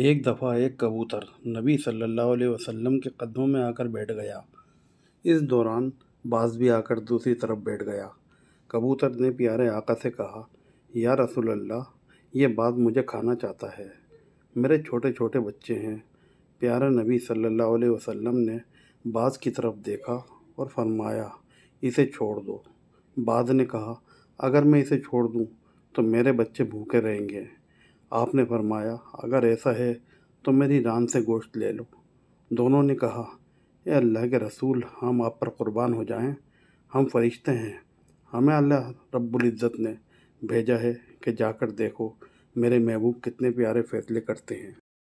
एक दफ़ा एक कबूतर नबी सल्लल्लाहु अलैहि वसल्लम के कदमों में आकर बैठ गया इस दौरान बाज भी आकर दूसरी तरफ बैठ गया कबूतर ने प्यारे आका से कहा या रसूल अल्लाह ये बाज मुझे खाना चाहता है मेरे छोटे छोटे बच्चे हैं प्यारे नबी सल्लल्लाहु अलैहि वसल्लम ने बाज की तरफ देखा और फरमाया इसे छोड़ दो बाज ने कहा अगर मैं इसे छोड़ दूँ तो मेरे बच्चे भूखे रहेंगे आपने फरमाया अगर ऐसा है तो मेरी जान से गोश्त ले लो दोनों ने कहा ए अल्लाह के रसूल हम आप पर कुर्बान हो जाएं हम फरिश्ते हैं हमें अल्लाह रब्बुल्ज़त ने भेजा है कि जाकर देखो मेरे महबूब कितने प्यारे फ़ैसले करते हैं